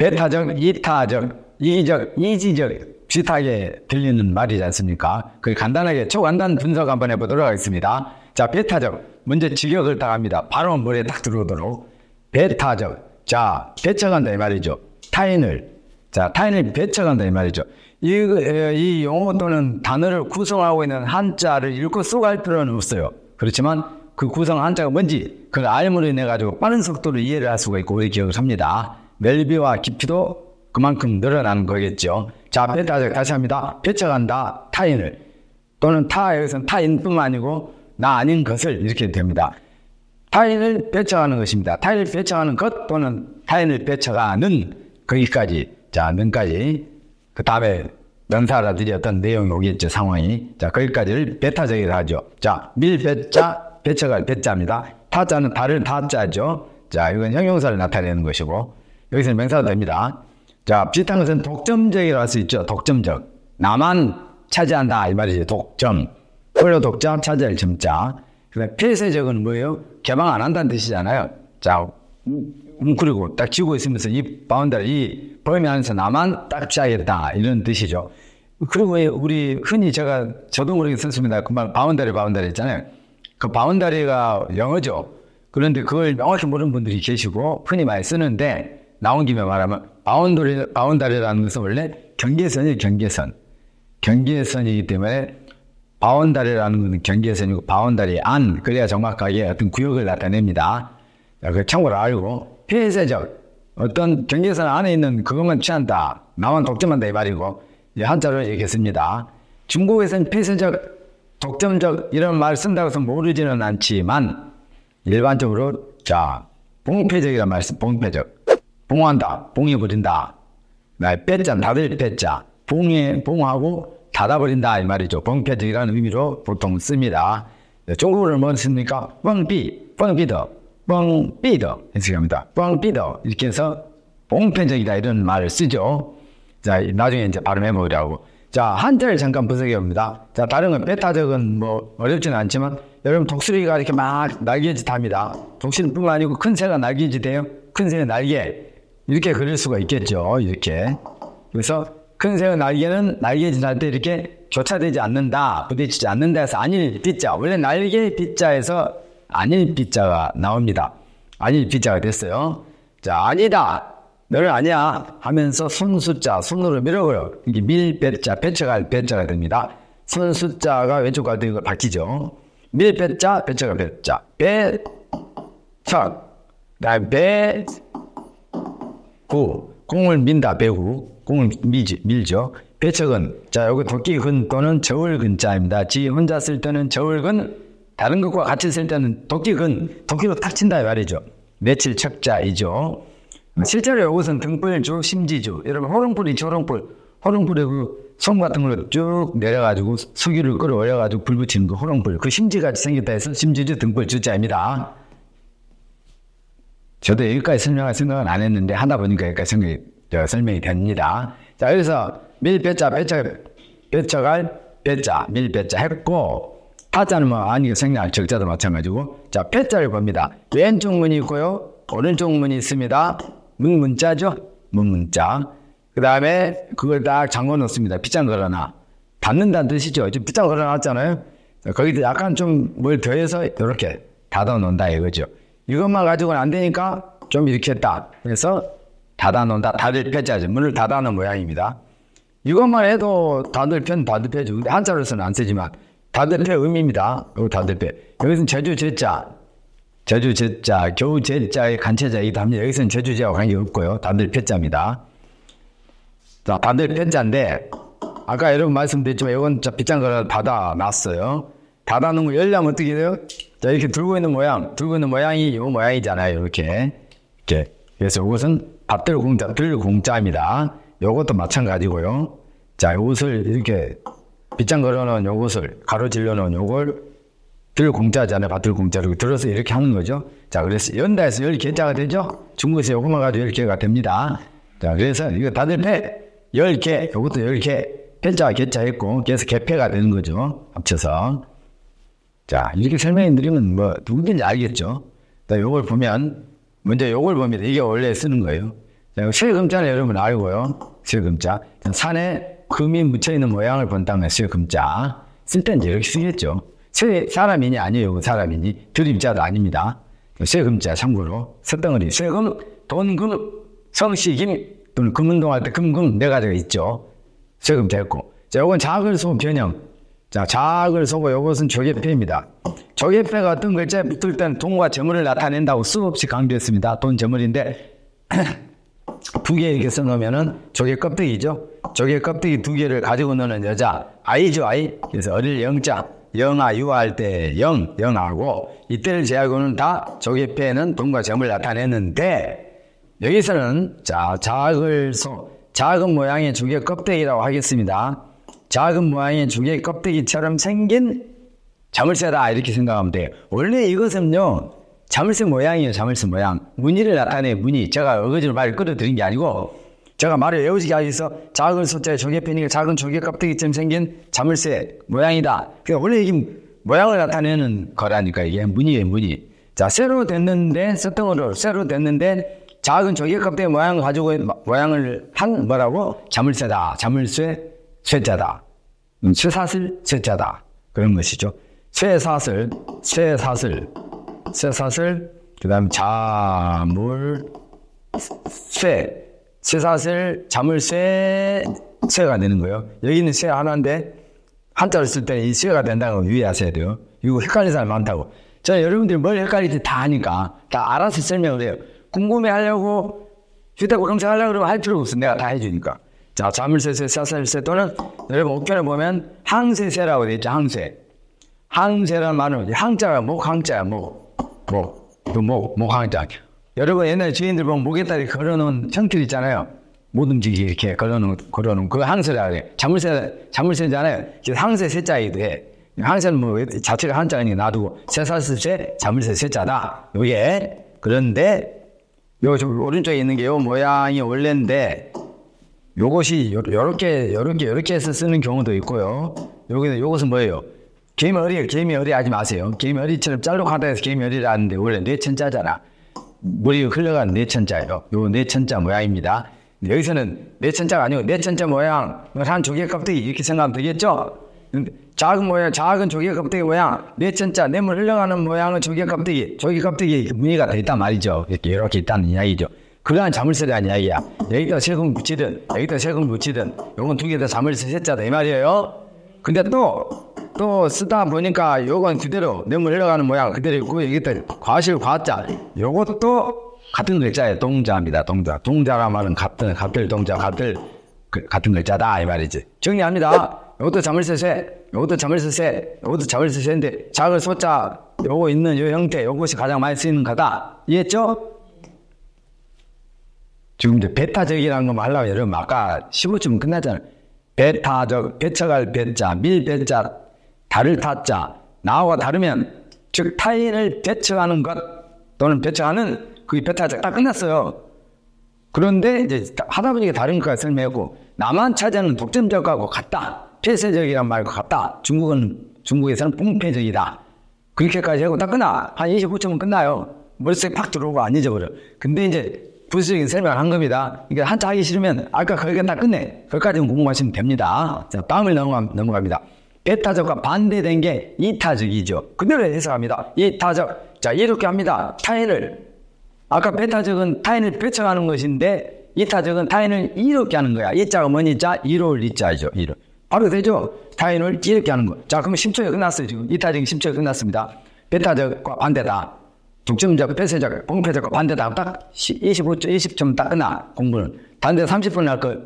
배타적, 이타적, 이적, 이지적 비슷하게 들리는 말이지 않습니까? 그 간단하게 초간단 분석 한번 해보도록 하겠습니다. 자, 배타적 먼저 직역을 당합니다. 바로 머리에딱 들어오도록 배타적자 배척한다 이 말이죠. 타인을 자 타인을 배척한다 이 말이죠. 이, 이 용어 또는 단어를 구성하고 있는 한자를 읽고 쏙할 필요는 없어요. 그렇지만 그 구성 한자가 뭔지 그걸 알므로 인해 가지고 빠른 속도로 이해를 할 수가 있고 우리 기억을 합니다. 넓이와 깊이도 그만큼 늘어난 거겠죠. 자, 뱉다 다시 합니다. 뱉쳐간다 타인을 또는 타 여기서는 타인뿐만 아니고 나 아닌 것을 이렇게 됩니다. 타인을 뱉쳐가는 것입니다. 타인을 뱉쳐가는 것 또는 타인을 뱉쳐가는 거기까지 자 는까지 그 다음에 명사라들이 어떤 내용이 오겠죠 상황이 자 거기까지를 배타적이라 하죠. 자밀 배자 배쳐갈 배자입니다. 타자는 다를 타자죠. 자 이건 형용사를 나타내는 것이고 여기서는 명사가 네. 됩니다. 자, 비슷한 것은 독점적이라고 할 수 있죠. 독점적. 나만 차지한다. 이 말이죠. 독점. 불로 독점, 차지할 점자. 폐쇄적은 뭐예요? 개방 안 한다는 뜻이잖아요. 자, 웅크리고 음, 음, 딱 쥐고 있으면서 이 바운더리, 이 범위 안에서 나만 딱 짜겠다. 이런 뜻이죠. 그리고 우리 흔히 제가 저도 모르게 썼습니다. 금방 그 바운더리, 바운더리 있잖아요. 그 바운더리가 영어죠. 그런데 그걸 명확히 모르는 분들이 계시고 흔히 많이 쓰는데 나온 김에 말하면 바운더리 바운다리라는 것은 원래 경계선이에요, 경계선. 경계선이기 때문에 바운다리라는 것은 경계선이고 바운다리 안 그래야 정확하게 어떤 구역을 나타냅니다. 그 참고로 알고 폐쇄적 어떤 경계선 안에 있는 그것만 취한다. 나만 독점한다 이 말이고 한자로 얘기했습니다. 중국에서는 폐쇄적 독점적 이런 말 쓴다고 해서 모르지는 않지만 일반적으로 자 봉쇄적이라는 말씀 봉쇄적 봉한다, 봉해버린다. 빼자, 다들 빼자. 봉해, 봉하고 닫아버린다. 이 말이죠. 봉패적이라는 의미로 보통 씁니다. 중국어를 네, 뭐 씁니까? 뻥비, 뻥비더, 뻥비더. 이렇게 합니다. 뻥비더. 이렇게 해서 봉패적이다. 이런 말을 쓰죠. 자, 나중에 이제 발음해 보려고. 자, 한자를 잠깐 분석해 봅니다. 자, 다른 건 베타적은 뭐 어렵지는 않지만 여러분 독수리가 이렇게 막 날개짓 합니다. 독수리뿐만 아니고 큰 새가 날개짓 해요. 큰 새는 날개. 이렇게 그릴 수가 있겠죠. 이렇게. 그래서 큰 새의 날개는 날개 지날 때 이렇게 교차되지 않는다, 부딪히지 않는다 해서 안일 빗자. 원래 날개 빗자에서 안일 빗자가 나옵니다. 안일 빗자가 됐어요. 자, 아니다. 너를 아니야 하면서 손수자 손으로 밀어요. 이게 밀배자 배쳐갈 배자가 됩니다. 손수자가 왼쪽과 오쪽으로 바뀌죠. 밀배자 배쳐갈 배자 배척 다음 배 9. 공을 민다 배후 공을 밀지, 밀죠. 배척은 자 여기 도끼근 또는 저울근 자입니다. 지 혼자 쓸 때는 저울근 다른 것과 같이 쓸 때는 도끼근 도끼로 탁 친다 이 말이죠. 며칠 척자이죠. 실제로 여것은 등불주 심지주 여러분 호롱불이죠 호롱불 호롱불에 그솜 같은 걸로 쭉 내려가지고 수기를 끌어올려가지고 불 붙이는 그 호롱불 그 심지같이 생겼다 해서 심지주 등불주자입니다. 저도 여기까지 설명할 생각은 안 했는데 하다 보니까 여기까지 설명이, 저, 설명이 됩니다. 자, 여기서 밀배자, 배차, 배척할 배자, 밀배자 했고 타자는 뭐 아니고 생략 적자도 마찬가지고 자, 배자를 봅니다. 왼쪽 문이 있고요. 오른쪽 문이 있습니다. 문 문자죠? 문 문자. 그 다음에 그걸 딱 잠궈 놓습니다. 빗장 걸어놔. 닫는다는 뜻이죠. 지금 빗장 걸어놨잖아요. 거기도 약간 좀 뭘 더해서 이렇게 닫아 놓는다 이거죠. 이것만 가지고는 안 되니까 좀 이렇게 딱 그래서 닫아놓는다. 닫을 펴자지 문을 닫아놓은 모양입니다. 이것만 해도 닫을 편 닫을 펴죠. 근데 한자로서는 안 쓰지만 닫을 펴 의미입니다. 닫을 들 펴. 여기서는 제주 제자, 제주 제자, 겨우 제자의 간체자이기도 합니다. 여기서는 제주 제와 자 관계 없고요. 닫을 펴자입니다. 자, 닫을 펴자인데 아까 여러분 말씀드렸지만 이건 저 비싼 거를 닫아 놨어요. 닫아놓은 거 열려면 어떻게 돼요? 자, 이렇게 들고 있는 모양, 들고 있는 모양이 이 모양이잖아요. 이렇게. 이렇게. 그래서 이것은 밭들 공자, 들 공자입니다. 이것도 마찬가지고요. 자, 이것을 이렇게 빗장 걸어놓은 이것을 가로질러놓은 요걸 들 공자잖아요. 밭들 공자로 들어서 이렇게 하는 거죠. 자, 그래서 연다에서 열 개자가 되죠. 중국에서 요것만 가지고 열 개가 됩니다. 자, 그래서 이거 다들 해. 열 개, 요것도 열 개. 편자와 개자 했고, 그래서 개패가 되는 거죠. 합쳐서. 자, 이렇게 설명해 드리면 뭐 누구든지 알겠죠. 자, 요걸 보면 먼저 요걸 봅니다. 이게 원래 쓰는 거예요. 자, 쇠금자는 여러분 알고요. 쇠금자. 산에 금이 묻혀 있는 모양을 본다면 쇠금자. 쓸 때는 이렇게 쓰겠죠. 쇠 사람이니 아니에요. 그 사람이니 드림자도 아닙니다. 쇠금자 참고로 설덩어리 쇠금 돈금 성시김 또는 금운동할 때 금금 네 가지가 있죠. 쇠금자 였고 자, 요건 작은 소 변형. 자, 자학을 쓰고 이것은 조개표입니다. 조개표 같은 글자에 붙을 때는 돈과 재물을 나타낸다고 수없이 강조했습니다. 돈, 재물인데 두 개 이렇게 써놓으면은 조개 껍데기죠. 조개 껍데기 두 개를 가지고 노는 여자 아이죠 아이. 그래서 어릴 영자 영아 유아할 때 영, 영하고 이때를 제하고는 다조개표는 돈과 재물을 나타냈는데 여기서는 자 자학을 써작은 모양의 조개 껍데기라고 하겠습니다. 작은 모양의 조개 껍데기처럼 생긴 자물쇠다 이렇게 생각하면 돼요. 원래 이것은요 자물쇠 모양이에요. 자물쇠 모양. 무늬를 나타내 무늬. 제가 어거지로 말을 끌어들인 게 아니고 제가 말을 외우지게 하기 서 작은 소자의 조개 핀이 작은 조개 껍데기처럼 생긴 자물쇠 모양이다. 그러니까 원래 이게 모양을 나타내는 거라니까 이게 무늬예요 무늬. 자 새로 됐는데 세통으로 새로 됐는데 작은 조개 껍데기 모양 을 가지고 모양을 한 뭐라고 자물쇠다. 자물쇠 최자다. 최사슬, 음, 최자다. 그런 것이죠. 최사슬, 최사슬, 최사슬, 그 다음 자물, 쇠. 최사슬, 자물, 쇠, 쇠가 되는 거예요. 여기는 쇠 하나인데, 한자를 쓸 때 이 쇠가 된다고걸 유의하셔야 돼요. 이거 헷갈리는 사람 많다고. 저 여러분들이 뭘 헷갈리지 다 아니까, 다 알아서 설명을 해요. 궁금해 하려고, 휴대폰 검색하려고 그러면 할 필요 없어. 내가 다 해주니까. 자, 자물쇠쇠사살쇠 또는 여러분 옥깨에 보면 항쇠쇠라고돼 있죠. 항쇠항쇠란 말은 항자가 목 항자야 목. 목. 목, 목 항자. 여러분 옛날 에 주인들 보면 목에다리 걸어놓은 형틀 있잖아요. 못 움직이게 이렇게 걸어놓은, 걸어놓은 그항쇠라고 해요. 자물쇠, 자물쇠잖아요. 항쇠쇠자이 돼. 항쇠는뭐 자체를 한자니 놔두고 세살쇠 자물쇠 쇠자다 요게 그런데 요 오른쪽에 있는 게요 모양이 원래인데 요것이 여렇게 여러 게여렇게해서 쓰는 경우도 있고요. 여기는 요것은 뭐예요? 개머리에 개머리 하지 마세요. 개머리처럼 짤르고 하다 해서 개머리라 는데 원래 뇌천자잖아. 네 머리 흘러가는 뇌천자예요. 네 요 뇌천자 네 모양입니다. 여기서는 뇌천자가 아니고 뇌천자 모양을 한 조개 껍데기 이렇게 생각하면 되겠죠? 작은 모양, 작은 조개 껍데기 모양, 뇌천자, 뇌물 흘러가는 모양은 조개 껍데기, 조개 껍데기 무늬가 다 있단 말이죠. 이렇게, 이렇게 있다는 이야기죠. 그러한 자물쇠가 아이야기야 여기다 세금 붙이든 여기다 세금 붙이든 요건 두 개다 자물쇠 세자다 이 말이에요 근데 또 또 쓰다 보니까 요건 그대로 내물 흘러가는 모양 그대로 있고 여기다 과실 과자 요것도 같은 글자예요 동자입니다 동자 동자라 말은 같은 갑들 동자 갑들 그, 같은 글자다 이 말이지 정리합니다 요것도 자물쇠 세 요것도 자물쇠 세 요것도 자물쇠 세인데 작은 소자 요거 있는 요 형태 요것이 가장 많이 쓰이는 거다 이해했죠? 지금 이제 베타적이라는 거 말라고 여러분 아까 15쯤 끝났잖아요. 베타적, 배척할 배자, 밀 배자, 다를 타자, 나와 다르면 즉 타인을 배척하는 것 또는 배척하는 그게 베타적 다 끝났어요. 그런데 이제 하다 보니까 다른것까 설명했고 나만 찾아는 독점적하고 같다. 폐쇄적이란 말과 같다. 중국은 중국에서는 뽕폐적이다. 그렇게까지 하고 다 끝나. 한 25초면 끝나요. 머릿팍 들어오고 안 잊어버려. 근데 이제 부수적인 설명을 한 겁니다. 그러니까 한자 하기 싫으면 아까 거기가 다 끝내. 거기까지는 공부하시면 됩니다. 자, 다음을 넘어갑, 니다 베타적과 반대된 게 이타적이죠. 그대로 해석합니다. 이타적. 자, 이렇게 합니다. 타인을. 아까 베타적은 타인을 펼쳐가는 것인데 이타적은 타인을 이렇게 하는 거야. 이자가 뭐니? 자, 이로울 이자죠. 이로. 바로 되죠? 타인을 이렇게 하는 거. 자, 그럼 1초에 끝났어요, 지금. 이타적이 1초에 끝났습니다. 베타적과 반대다. 6점 잡고 패스 잡고 뽕패 잡고 반대 다딱 25점 20점 딱 끝나 공부는 반대 30분 할거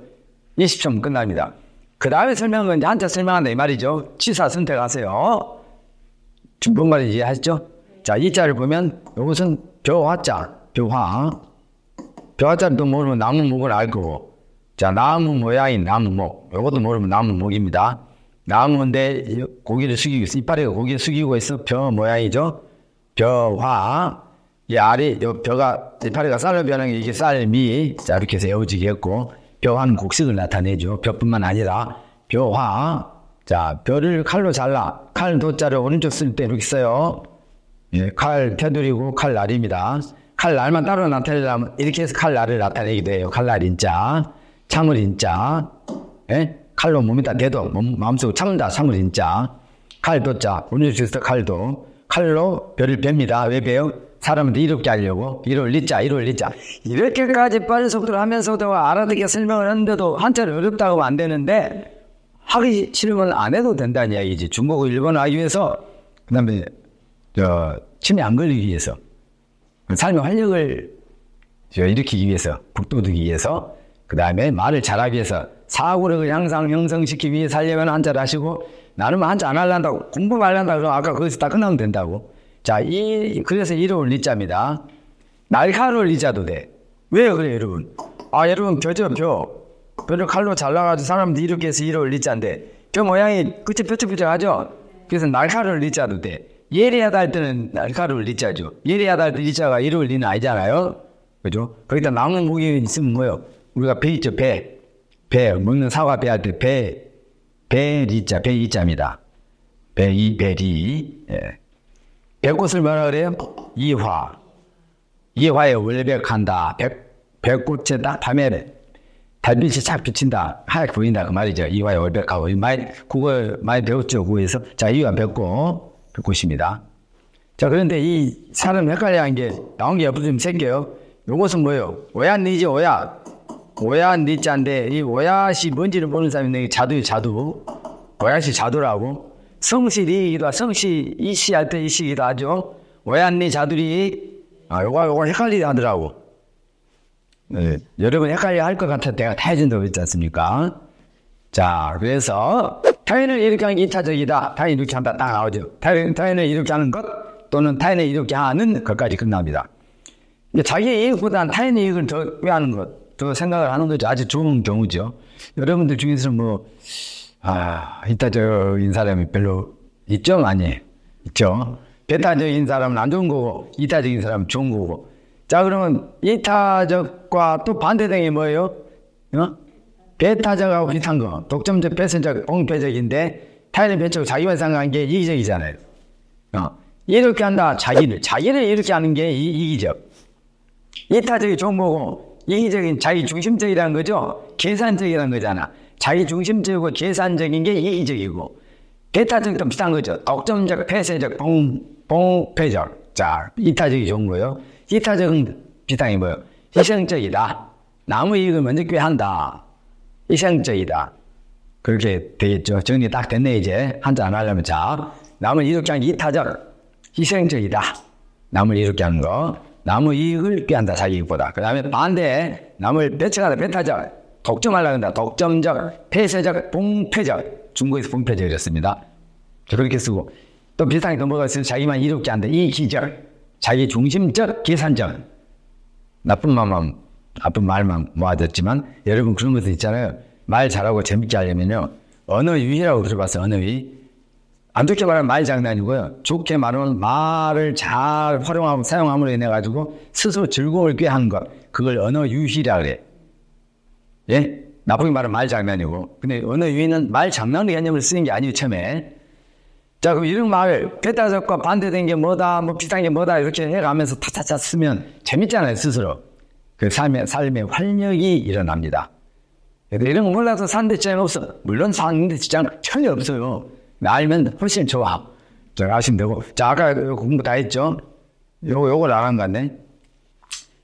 20점 끝납니다. 그 다음에 설명은 이제 한자 설명한다 이 말이죠. 취사 선택하세요. 중본말이 이해하시죠? 자, 이 자를 보면 이것은 벼화자, 벼화. 벼화자를 또 모르면 나무 목을 알 거고. 자, 나무 모양인 나무 목. 이것도 모르면 나무 목입니다. 나무인데 고기를 숙이고 있어. 이파리가 고기를 숙이고 있어. 벼 모양이죠. 벼화 이 알이 요 벼가 이파리가 쌀로 변한 게 이게 쌀미 자 이렇게 세워지겠고 벼한 곡식을 나타내죠. 벼뿐만 아니라 벼화 자 벼를 칼로 잘라 칼 도자를 오른쪽 쓸 때 이렇게 써요. 예, 칼 테두리고 칼 날입니다. 칼 날만 따로 나타내려면 이렇게 해서 칼 날을 나타내게 돼요. 칼날 인자 창을 인자 예? 칼로 몸에다 대도 마음속으로 참다 창을 인자 칼 도자 오른쪽 쓸때 칼도 칼로 별을 뺍니다. 왜 배요? 사람들 이롭게 하려고 이럴리자 이럴리자 이렇게까지 빠른 속도를 하면서도 알아듣게 설명을 하는데도 한자를 어렵다고 하면 안 되는데 하기 싫으면 안 해도 된다는 이야기지 중국어 일본어 하기 위해서 그 다음에 저 침에 안 걸리기 위해서 삶의 활력을 일으키기 위해서 북돋우기 위해서 그 다음에 말을 잘하기 위해서 사고력을 향상 형성시키기 위해 살려면 한자를 하시고 나는 뭐 한자 안 할란다고 공부 말란다 고 아까 거기서 다 끝나면 된다고. 자, 이 그래서 이름을 리자입니다. 날카로울 리자도 돼. 왜 그래 여러분? 아, 여러분 겨죠 겨. 벼를 칼로 잘라가지고 사람들 이렇게 해서 이름을 리자인데 겨 모양이 끝이 뾰족뾰족하죠. 그래서 날카로울 리자도 돼. 예리하다 할 때는 날카로울 리자죠. 예리하다 할 때 리자가 이름을 리는 아니잖아요. 그죠? 거기다 남은 고기 있으면 뭐요? 우리가 배 있죠, 배. 배 먹는 사과 배 할 때 배. 베리자, 베이자입니다. 베이, 베리. 예. 백꽃을 뭐라 그래요? 이화. 이화에 월백한다. 백, 백꽃에다 밤에 달빛이 착 비친다. 하얗게 보인다. 그 말이죠. 이화에 월백하고. 많이, 그걸 많이 배웠죠. 구에서. 자, 이화 백꽃. 백꽃입니다. 자, 그런데 이 사람 헷갈려 한 게, 나온 게옆으좀 생겨요. 요것은 뭐예요? 오야, 니지, 오야. 오야한 니자인데 네 이 오야시 뭔지를 모르는 사람이 자두요 자두 오야시 자두라고 성실이기도 성실 이시 할때 이시기도 하죠 오야니 네 자두리 아 요거 요거 헷갈리게 하더라고 네, 여러분 헷갈려 할 것 같아 내가 다 해준다고 지 않습니까 자 그래서 타인을 이렇게 하는 이타적이다 타인 이렇게 한다 딱 나오죠 타인, 타인을 이렇게 하는 것 또는 타인을 이렇게 하는 것까지 끝납니다 자기 이익보다는 타인의 이익을 더 꾀하는 것또 생각을 하는 거죠. 아주 좋은 경우죠. 여러분들 중에서는 뭐, 아, 이타적인 사람이 별로 있죠? 많이 있죠? 배타적인 사람은 안 좋은 거고, 이타적인 사람은 좋은 거고. 자, 그러면 이타적과 또반대되게 뭐예요? 어? 배타적하고 비슷한 거. 독점적, 패선적, 봉패적인데, 타인의 배척, 자기만 생각한 게 이기적이잖아요. 어. 이렇게 한다, 자기를. 자기를 이렇게 하는 게 이, 이기적. 이타적이 좋은 거고, 이기적인 자기중심적이라는 거죠. 계산적이라는 거잖아. 자기중심적이고 계산적인 게 이기적이고 배타적도 비슷한 거죠. 독점적, 폐쇄적, 봉, 봉폐적. 자, 이타적이 좋은 거예요. 이타적은 비슷한 게 뭐예요? 희생적이다. 남의 이익을 먼저 꾀한다. 희생적이다. 그렇게 되겠죠. 정리 딱 됐네, 이제. 한자 안 하려면. 자, 남을 이롭게 하는 이타적. 희생적이다. 남을 이롭게 하는 거. 나무 이익을 꾀 한다 자기 보다그 다음에 반대에 나무을 배척하다 배타자 독점하려 한다 독점적 폐쇄적 봉패적 중국에서 봉패적이었습니다 그렇게 쓰고 또 비슷하게 넘어가 있으면 자기만 이롭게 한다 이기적 자기 중심적 계산적 나쁜 말만 나쁜 말만 모아졌지만 여러분 그런 것도 있잖아요 말 잘하고 재밌게 하려면요 언어 위라고 들어봤어요 언어 위안 좋게 말하면 말 장난이고요. 좋게 말하면 말을 잘 활용하고 사용함으로 인해 가지고 스스로 즐거움을 꾀한 것. 그걸 언어 유희라 그래. 예? 나쁘게 말하면 말 장난이고. 근데 언어 유희는 말 장난 개념을 쓰는 게 아니에요, 처음에. 자, 그럼 이런 말, 을 깨달아과 반대된 게 뭐다, 뭐 비슷한 게 뭐다, 이렇게 해가면서 타차차 쓰면 재밌잖아요, 스스로. 그 삶의, 삶의 활력이 일어납니다. 이런 거 몰라서 사는 데 지장 없어. 물론 사는 데 지장 전혀 없어요. 알면 훨씬 좋아. 자, 하시면 되고. 자, 아까 공부 다 했죠? 요 요거 나간 건데.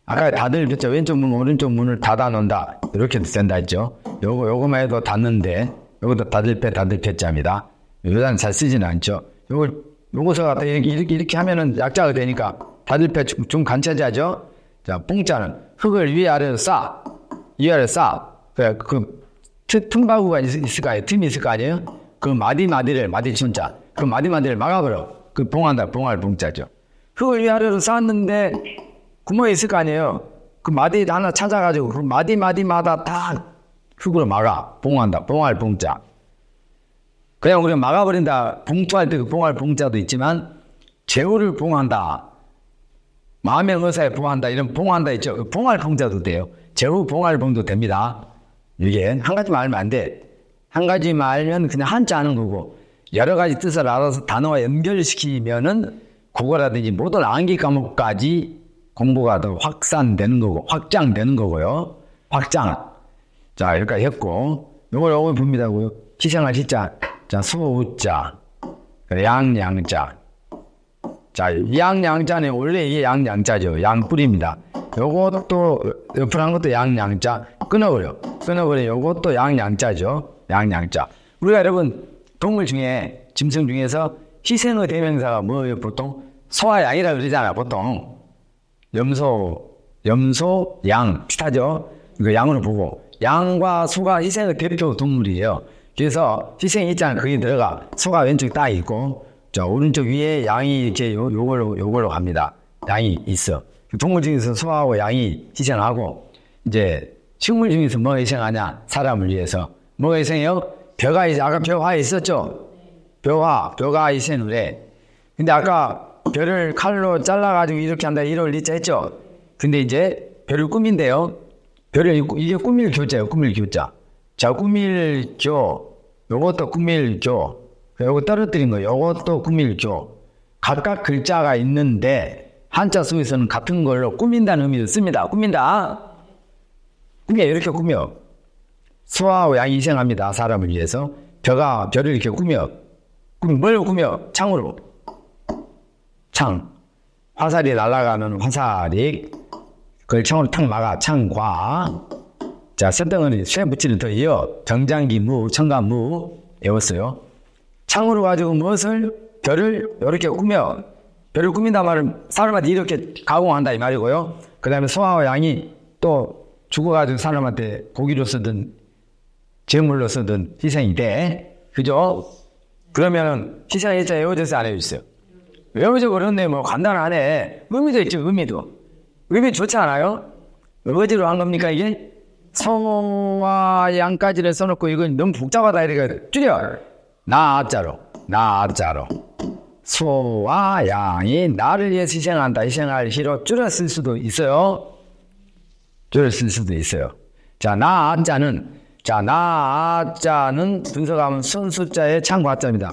아까 다들 그 왼쪽 문, 오른쪽 문을 닫아 놓는다. 이렇게 된다 했죠? 요거, 요거만 해도 닫는데, 요것도 닫을 배, 닫을 배자입니다. 요단 잘 쓰지는 않죠? 요거, 요거서 이렇게, 이렇게, 하면은 약자가 되니까 닫을 배좀 간차자죠? 자, 뽕자는 흙을 위아래로 쌓, 위아래로 쌓. 그, 그, 틈, 틈바구가 있을 거 아니에요? 틈이 있을 거 아니에요? 그 마디마디를, 마디 진 자, 그 마디마디를 막아버려. 그 봉한다, 봉할 봉자죠. 흙을 위하려고 쌓았는데 구멍이 있을 거 아니에요. 그 마디 하나 찾아가지고 그 마디마디마다 다 흙으로 막아. 봉한다, 봉할 봉자. 그냥 우리가 막아버린다. 봉투할 때 그 봉할 봉자도 있지만 재우를 봉한다. 마음의 의사에 봉한다. 이런 봉한다 있죠. 그 봉할 봉자도 돼요. 재우 봉할 봉도 됩니다. 이게 한 가지 말면 안 돼. 한 가지만 알면 그냥 한자 하는 거고 여러 가지 뜻을 알아서 단어와 연결시키면은 국어라든지 모든 암기 과목까지 공부가 더 확산되는 거고 확장되는 거고요. 확장. 자 여기까지 했고 요걸 오걸 봅니다고요. 희생할 시자 자 수우자 양양자 자 양양자는 원래 이게 양양자죠. 양뿌리입니다 요것도 옆으로 한 것도 양양자 끊어버려. 끊어버려. 요것도 양양자죠. 양양자. 우리가 여러분 동물 중에 짐승 중에서 희생의 대명사가 뭐예요? 보통 소와 양이라고 그러잖아요. 보통 염소, 염소, 양 비슷하죠. 이거 양으로 보고 양과 소가 희생의 대표 동물이에요. 그래서 희생 있잖아 거기 들어가 소가 왼쪽 딱 있고 자 오른쪽 위에 양이 이제 요, 요걸로 요걸로 갑니다. 양이 있어. 그 동물 중에서 소하고 양이 희생하고 이제 식물 중에서 뭐 희생하냐 사람을 위해서 뭐가 이상요 벼가 있, 아까 벼화 있었죠? 벼화, 벼가 있었는데. 근데 아까 벼를 칼로 잘라가지고 이렇게 한다, 이럴 리자 했죠? 근데 이제 벼를 꾸민데요. 벼를, 이게 꾸밀 교자예요, 꾸밀 교자. 자, 꾸밀 교. 요것도 꾸밀 교. 요거 떨어뜨린 거예요. 요것도 꾸밀 교. 각각 글자가 있는데, 한자 속에서는 같은 걸로 꾸민다는 의미를 씁니다. 꾸민다. 꾸며, 이렇게 꾸며. 소와 양이 희생합니다. 사람을 위해서. 벼가 벼를 이렇게 꾸며 뭘 꾸며 창으로 창 화살이 날아가는 화살이 그걸 창으로 탁 막아 창과 자 쇳덩어리 쇠 붙이는 더 이어 정장기무청간무배웠어요 창으로 가지고 무엇을 벼를 이렇게 꾸며 벼를 꾸민다 말은 사람한테 이렇게 가공한다 이 말이고요 그 다음에 소와 양이 또 죽어가지고 사람한테 고기로 쓰던 제물로서든 희생이 돼. 그죠? 그러면은 희생일자 외워져서 안외워졌요 외워져 버렸네. 뭐 간단하네. 의미도 있죠. 의미도. 의미 좋지 않아요? 어디로 한 겁니까 이게? 성와 양까지를 써놓고 이건 너무 복잡하다 이래가 줄여. 나자로 나자로 소와 양이 나를 위해 희생한다 희생할 희로 줄여 쓸 수도 있어요. 줄여 쓸 수도 있어요. 자 나자는 자, 나, 아, 자는 분석하면 선수자의 창과자입니다.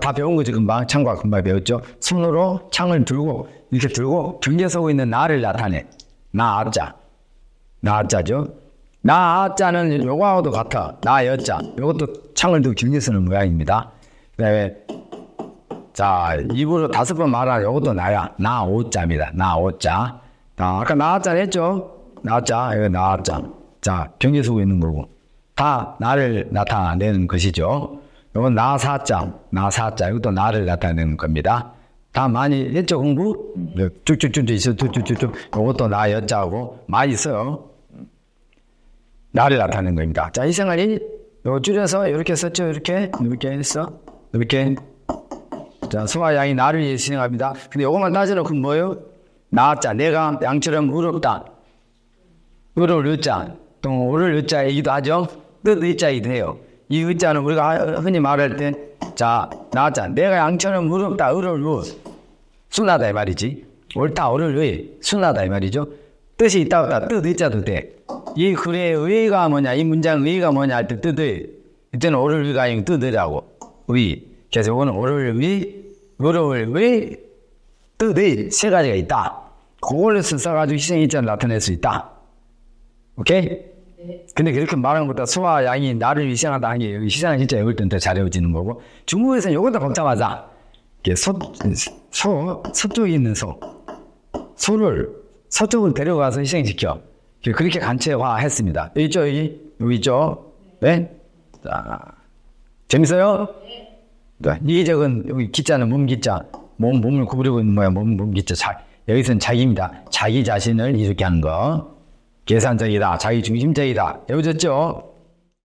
다 배운 거지, 금방. 창과 금방 배웠죠. 손으로 창을 들고, 이렇게 들고, 등에 서고 있는 나를 나타내. 나, 아, 자. 나, 아, 자죠. 나, 자는 요거하고도 같아. 나, 여, 자. 요것도 창을 들고 길게 쓰는 모양입니다. 그 네, 다음에, 자, 입으로 다섯 번 말하, 요것도 나야. 나, 오, 자입니다. 나, 오, 자. 아, 까 나, 자 했죠? 나, 자. 나, 자. 자, 병에 서고 있는 거고. 다 나를 나타내는 것이죠. 이건 나사자, 나사자 이것도 나를 나타내는 겁니다. 다 많이 했죠 공부? 쭉쭉쭉 있어, 쭉쭉쭉쭉. 이것도 나 여자고 많이 있어요. 나를 나타내는 겁니다. 자, 이 생활이 요 줄여서 이렇게 썼죠. 이렇게 이렇게 했어. 이렇게 자, 소와 양이 나를 위해 희생합니다. 근데 요것만 따져놓고 뭐요 나자 내가 양처럼 의롭다. 의로울 자또 오를 의자이기도 하죠. 뜻 의자이긴 해요. 이 의자는 우리가 아, 흔히 말할 때, 자, 나자, 내가 양처럼 무릎다, 을을 무, 순하다, 이 말이지. 옳다, 을을 의, 순하다, 이 말이죠. 뜻이 있다, 없다, 뜻 의자도 돼. 이 글의 의가 뭐냐, 이 문장 의가 뭐냐 할 때 뜻의, 이때는 을를 의가 아니고 뜻 의라고. 의. 그래서 오늘 을를 의, 을를 의, 뜻의 세 가지가 있다. 그걸로 써가지고 희생의자를 나타낼 수 있다. 오케이? 근데 그렇게 말하는 것보다 수화 양이 나를 위생한다 하는 게 희생은 진짜 외울 때는 더 잘해지는 거고 중국에서는 요걸 다 걷자마자 이게 소, 소, 서쪽에 있는 소 소를 서쪽으로 데려가서 희생시켜 그렇게 간체화했습니다. 있죠 여기 여기 있죠 네? 자 재밌어요? 네. 네. 이적은 여기 기자는 몸 기자 몸 몸을 구부리고 있는 모양 몸몸 기자 자 여기서는 자기입니다. 자기 자신을 이렇게 하는 거. 계산적이다, 자기중심적이다. 여우셨죠